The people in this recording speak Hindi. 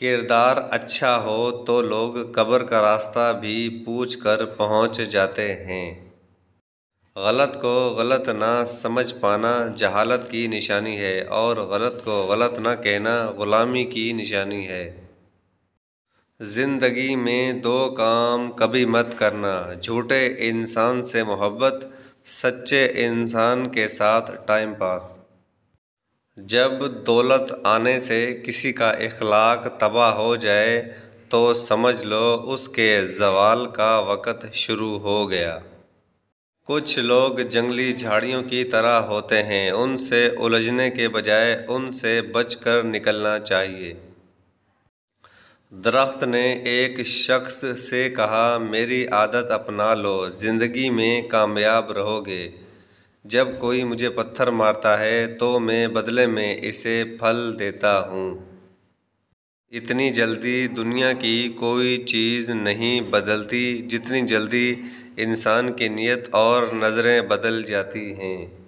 किरदार अच्छा हो तो लोग कब्र का रास्ता भी पूछ कर पहुँच जाते हैं गलत को गलत ना समझ पाना जहालत की निशानी है और गलत को गलत ना कहना ग़ुलामी की निशानी है ज़िंदगी में दो काम कभी मत करना झूठे इंसान से मोहब्बत सच्चे इंसान के साथ टाइम पास जब दौलत आने से किसी का इखलाक़ तबाह हो जाए तो समझ लो उसके जवाल का वक़्त शुरू हो गया कुछ लोग जंगली झाड़ियों की तरह होते हैं उनसे उलझने के बजाय उनसे बचकर निकलना चाहिए दरख्त ने एक शख्स से कहा मेरी आदत अपना लो ज़िंदगी में कामयाब रहोगे जब कोई मुझे पत्थर मारता है तो मैं बदले में इसे फल देता हूँ इतनी जल्दी दुनिया की कोई चीज़ नहीं बदलती जितनी जल्दी इंसान की नीयत और नज़रें बदल जाती हैं